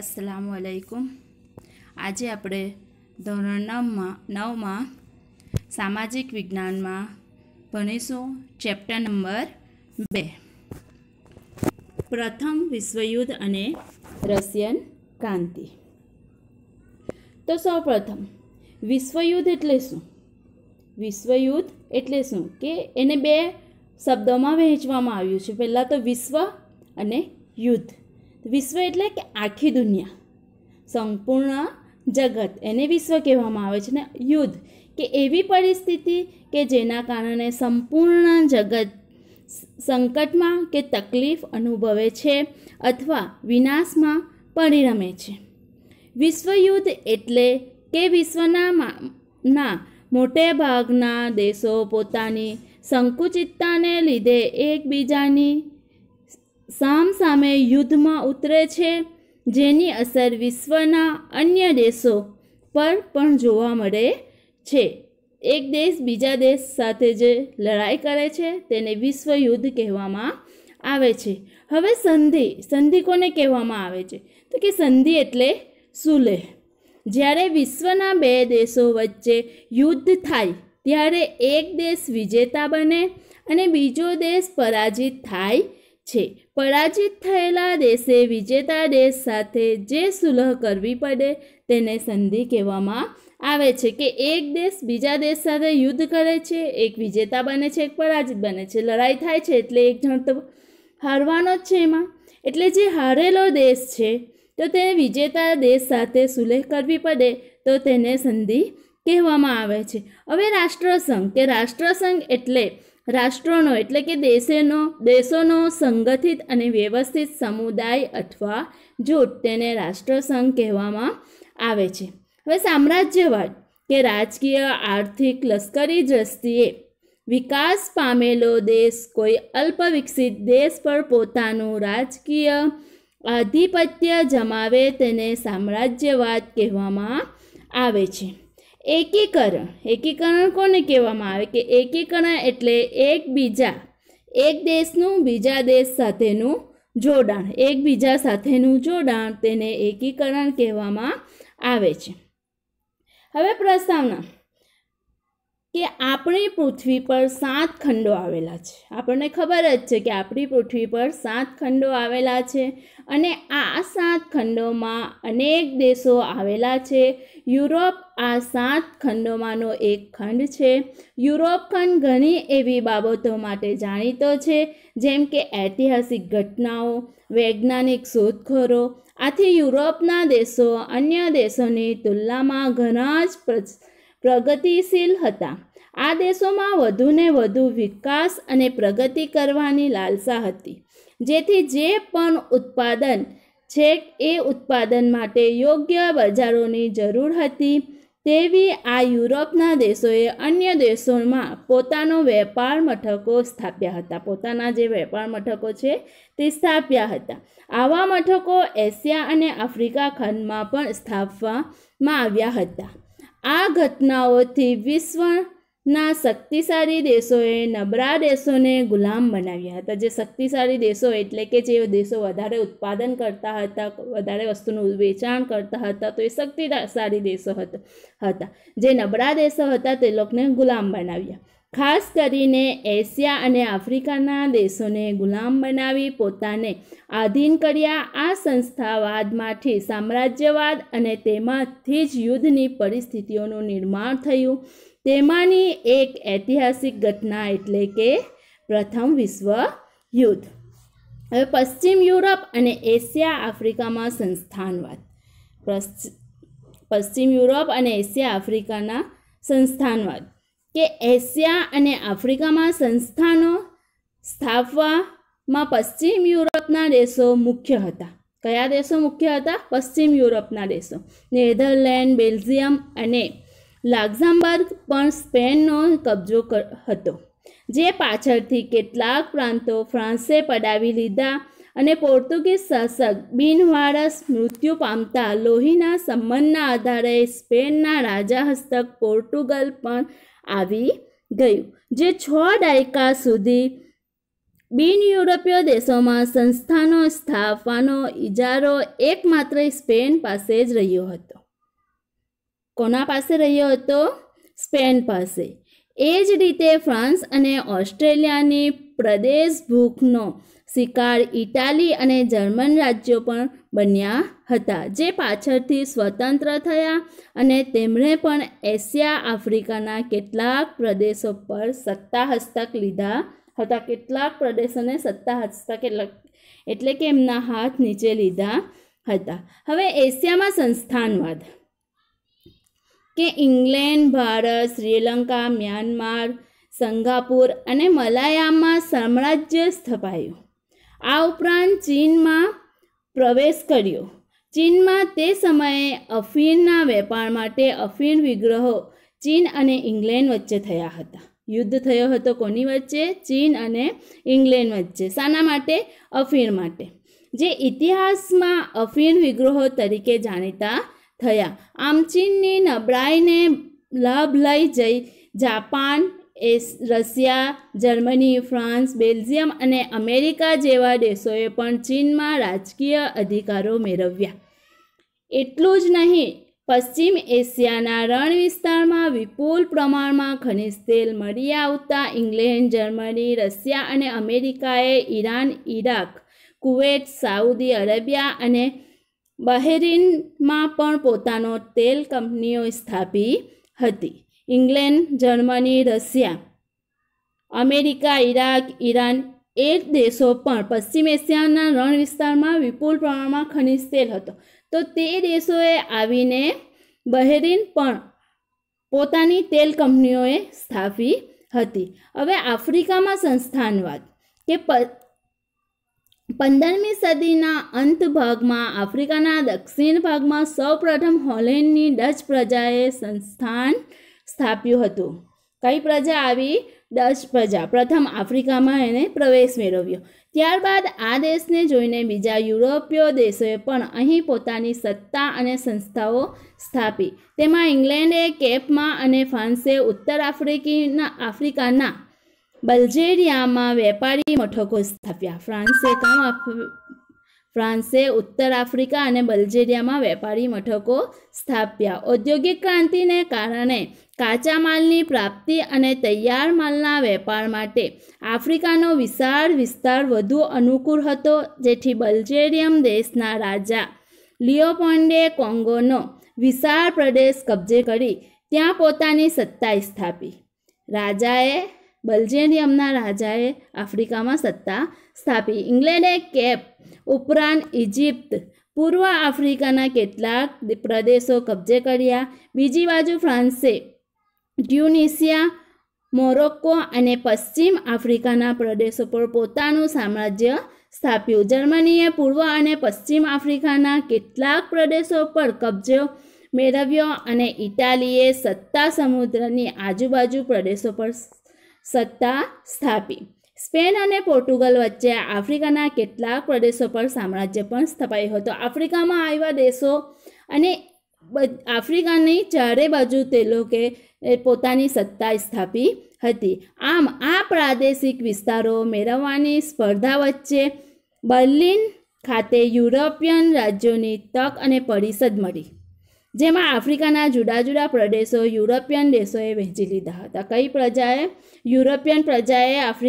અસલામ અલૈકુમ આજે આપણે ધોરણ નવમાં નવમાં સામાજિક વિજ્ઞાનમાં ભણીશું ચેપ્ટર નંબર બે પ્રથમ વિશ્વયુદ્ધ અને રશિયન ક્રાંતિ તો સૌપ્રથમ વિશ્વયુદ્ધ એટલે શું વિશ્વયુદ્ધ એટલે શું કે એને બે શબ્દોમાં વહેંચવામાં આવ્યું છે પહેલાં તો વિશ્વ અને યુદ્ધ વિશ્વ એટલે કે આખી દુનિયા સંપૂર્ણ જગત એને વિશ્વ કહેવામાં આવે છે ને યુદ્ધ કે એવી પરિસ્થિતિ કે જેના કારણે સંપૂર્ણ જગત સંકટમાં કે તકલીફ અનુભવે છે અથવા વિનાશમાં પરિણમે છે વિશ્વયુદ્ધ એટલે કે વિશ્વના ના ભાગના દેશો પોતાની સંકુચિતતાને લીધે એકબીજાની સામસામે યુદ્ધમાં ઉતરે છે જેની અસર વિશ્વના અન્ય દેશો પર પણ જોવા મળે છે એક દેશ બીજા દેશ સાથે જે લડાઈ કરે છે તેને વિશ્વ યુદ્ધ કહેવામાં આવે છે હવે સંધિ સંધિ કોને કહેવામાં આવે છે તો કે સંધિ એટલે સુલેહ જ્યારે વિશ્વના બે દેશો વચ્ચે યુદ્ધ થાય ત્યારે એક દેશ વિજેતા બને અને બીજો દેશ પરાજિત થાય છે પરાજિત થયેલા દેશે વિજેતા દેશ સાથે જે સુલહ કરવી પડે તેને સંધિ કહેવામાં આવે છે કે એક દેશ બીજા દેશ સાથે યુદ્ધ કરે છે એક વિજેતા બને છે એક પરાજિત બને છે લડાઈ થાય છે એટલે એક જણ તો હારવાનો જ છે એમાં એટલે જે હારેલો દેશ છે તો તે વિજેતા દેશ સાથે સુલેહ કરવી પડે તો તેને સંધિ કહેવામાં આવે છે હવે રાષ્ટ્રસંઘ કે રાષ્ટ્રસંઘ એટલે રાષ્ટ્રોનો એટલે કે દેશેનો દેશોનો સંગઠિત અને વ્યવસ્થિત સમુદાય અથવા જૂથ તેને રાષ્ટ્રસંઘ કહેવામાં આવે છે હવે સામ્રાજ્યવાદ કે રાજકીય આર્થિક લશ્કરી દ્રષ્ટિએ વિકાસ પામેલો દેશ કોઈ અલ્પવિકસિત દેશ પર પોતાનું રાજકીય આધિપત્ય જમાવે તેને સામ્રાજ્યવાદ કહેવામાં આવે છે એકીકરણ એકીકરણ કોને કહેવામાં આવે કે એકીકરણ એટલે એકબીજા એક દેશનું બીજા દેશ સાથેનું જોડાણ એકબીજા સાથેનું જોડાણ તેને એકીકરણ કહેવામાં આવે છે હવે પ્રસ્તાવના કે આપણી પૃથ્વી પર સાત ખંડો આવેલા છે આપણને ખબર જ છે કે આપણી પૃથ્વી પર સાત ખંડો આવેલા છે અને આ સાત ખંડોમાં અનેક દેશો આવેલા છે યુરોપ આ સાત ખંડોમાંનો એક ખંડ છે યુરોપ ખંડ ઘણી એવી બાબતો માટે જાણીતો છે જેમ કે ઐતિહાસિક ઘટનાઓ વૈજ્ઞાનિક શોધખોરો આથી યુરોપના દેશો અન્ય દેશોની તુલનામાં ઘણા જ પ્રચ પ્રગતિશીલ હતા આ દેશોમાં વધુને વધુ વિકાસ અને પ્રગતિ કરવાની લાલસા હતી જેથી જે પણ ઉત્પાદન છે એ ઉત્પાદન માટે યોગ્ય બજારોની જરૂર હતી તેવી આ યુરોપના દેશોએ અન્ય દેશોમાં પોતાનો વેપાર મથકો સ્થાપ્યા હતા પોતાના જે વેપાર મથકો છે તે સ્થાપ્યા હતા આવા મથકો એશિયા અને આફ્રિકા ખંડમાં પણ સ્થાપવામાં આવ્યા હતા આ ઘટનાઓથી વિશ્વના શક્તિશાળી દેશોએ નબળા દેશોને ગુલામ બનાવ્યા હતા જે શક્તિશાળી દેશો એટલે કે જે દેશો વધારે ઉત્પાદન કરતા હતા વધારે વસ્તુનું વેચાણ કરતા હતા તો એ શક્તિશાળી દેશો હતા જે નબળા દેશો હતા તે લોકોને ગુલામ બનાવ્યા ખાસ કરીને એશિયા અને આફ્રિકાના દેશોને ગુલામ બનાવી પોતાને આધીન કર્યા આ સંસ્થાવાદમાંથી સામ્રાજ્યવાદ અને તેમાંથી જ યુદ્ધની પરિસ્થિતિઓનું નિર્માણ થયું તેમાંની એક ઐતિહાસિક ઘટના એટલે કે પ્રથમ વિશ્વ યુદ્ધ હવે પશ્ચિમ યુરોપ અને એશિયા આફ્રિકામાં સંસ્થાનવાદ પશ્ચિમ યુરોપ અને એશિયા આફ્રિકાના સંસ્થાનવાદ કે એશિયા અને આફ્રિકામાં સંસ્થાનો સ્થાપવામાં પશ્ચિમ યુરોપના દેશો મુખ્ય હતા કયા દેશો મુખ્ય હતા પશ્ચિમ યુરોપના દેશો નેધરલેન્ડ બેલ્જિયમ અને લાક્ઝામબર્ગ પણ સ્પેનનો કબજો હતો જે પાછળથી કેટલાક પ્રાંતો ફ્રાન્સે પડાવી લીધા અને પોર્ટુગીઝ શાસક બિનવારસ મૃત્યુ પામતા લોહીના સંબંધના આધારે સ્પેનના રાજા હસ્તક પોર્ટુગલ પણ આવી ગયું જે છ દાયકા સુધી બિન યુરોપીય દેશોમાં સંસ્થાનો સ્થાપવાનો ઇજારો એકમાત્ર સ્પેન પાસે જ રહ્યો હતો કોના પાસે રહ્યો હતો સ્પેન પાસે એ જ રીતે ફ્રાન્સ અને ઓસ્ટ્રેલિયાની પ્રદેશ ભૂખનો શિકાર ઇટાલી અને જર્મન રાજ્યો પણ બન્યા હતા જે પાછળથી સ્વતંત્ર થયા અને તેમણે પણ એશિયા આફ્રિકાના કેટલાક પ્રદેશો પર સત્તા હસ્તક લીધા હતા કેટલાક પ્રદેશોને સત્તા હસ્તક એટલે કે એમના હાથ નીચે લીધા હતા હવે એશિયામાં સંસ્થાનવાદ કે England Bharat Sri Lanka Myanmar Singapore અને મલાયામાં સામ્રાજ્ય સ્થપાયું આ ઉપરાંત ચીનમાં પ્રવેશ કર્યો ચીનમાં તે સમયે અફીણના વેપાર માટે અફીણ વિગ્રહો ચીન અને ઇંગ્લેન્ડ વચ્ચે થયા હતા યુદ્ધ થયો હતો કોની વચ્ચે ચીન અને ઇંગ્લેન્ડ વચ્ચે શાના માટે અફીણ માટે જે ઇતિહાસમાં અફીણ વિગ્રહો તરીકે જાણીતા થયા આમ ચીનની નબળાઈને લાભ લઈ જઈ જાપાન એ રશિયા જર્મની ફ્રાન્સ બેલ્જિયમ અને અમેરિકા જેવા દેશોએ પણ ચીનમાં રાજકીય અધિકારો મેળવ્યા એટલું જ નહીં પશ્ચિમ એશિયાના રણ વિસ્તારમાં વિપુલ પ્રમાણમાં ખનિજ તેલ મળી આવતા ઇંગ્લેન્ડ જર્મની રશિયા અને અમેરિકાએ Iran Iraq Kuwait Saudi Arabia અને બહેરીનમાં પણ પોતાનો તેલ કંપનીઓ સ્થાપી હતી England Germany Russia America Iraq Iran એ દેશો પણ પશ્ચિમ એશિયાના રણ વિસ્તારમાં વિપુલ પ્રમાણમાં ખનિજ તેલ હતો તો તે દેશોએ આવીને બહેરીન પણ પોતાની તેલ કંપનીઓએ સ્થાપી હતી હવે આફ્રિકામાં સંસ્થાનવાદ કે પંદરમી સદીના અંત ભાગમાં આફ્રિકાના દક્ષિણ ભાગમાં સૌપ્રથમ હોલેન્ડની ડચ પ્રજાએ સંસ્થાન સ્થાપ્યું હતું કઈ પ્રજા આવી ડચ પ્રજા પ્રથમ આફ્રિકામાં એણે પ્રવેશ મેળવ્યો ત્યારબાદ આ દેશને જોઈને બીજા યુરોપીય દેશોએ પણ અહીં પોતાની સત્તા અને સંસ્થાઓ સ્થાપી તેમાં ઇંગ્લેન્ડે કેપમાં અને ફ્રાન્સે ઉત્તર આફ્રિકીના આફ્રિકાના બલ્જેરિયામાં વેપારી મથકો સ્થાપ્યા ફ્રાન્સે કામ ફ્રાન્સે ઉત્તર આફ્રિકા અને બલ્જેરિયામાં વેપારી મથકો સ્થાપ્યા ઔદ્યોગિક ક્રાંતિને કારણે કાચા માલની પ્રાપ્તિ અને તૈયાર માલના વેપાર માટે આફ્રિકાનો વિશાળ વિસ્તાર વધુ અનુકૂળ હતો જેથી બલ્જેરિયમ દેશના રાજા લિયોપોન્ડે કોંગોનો વિશાળ પ્રદેશ કબજે કરી ત્યાં પોતાની સત્તા સ્થાપી રાજાએ બલ્જેરિયમના રાજાએ આફ્રિકામાં સત્તા સ્થાપી ઇંગ્લેન્ડે કેપ ઉપરાંત ઇજિપ્ત પૂર્વ આફ્રિકાના કેટલાક પ્રદેશો કબજે કર્યા બીજી બાજુ ફ્રાન્સે ટ્યુનિશિયા મોરોક્કો અને પશ્ચિમ આફ્રિકાના પ્રદેશો પર પોતાનું સામ્રાજ્ય સ્થાપ્યું જર્મનીએ પૂર્વ અને પશ્ચિમ આફ્રિકાના કેટલાક પ્રદેશો પર કબજો મેળવ્યો અને ઇટાલીએ સત્તા સમુદ્રની આજુબાજુ પ્રદેશો પર સત્તા સ્થાપી સ્પેન અને પોર્ટુગલ વચ્ચે આફ્રિકાના કેટલાક પ્રદેશો પર સામ્રાજ્ય પણ સ્થપાયું હતું આફ્રિકામાં આવ્યા દેશો અને આફ્રિકાની ચારે બાજુ તે લોકે પોતાની સત્તા સ્થાપી હતી આમ આ પ્રાદેશિક વિસ્તારો મેળવવાની સ્પર્ધા વચ્ચે બર્લિન ખાતે યુરોપિયન રાજ્યોની તક અને પરિષદ મળી જેમાં આફ્રિકાના જુદા જુદા પ્રદેશો યુરોપિયન દેશોએ વહેંચી લીધા હતા કઈ પ્રજાએ યુરોપિયન પ્રજાએ આફ્રિકા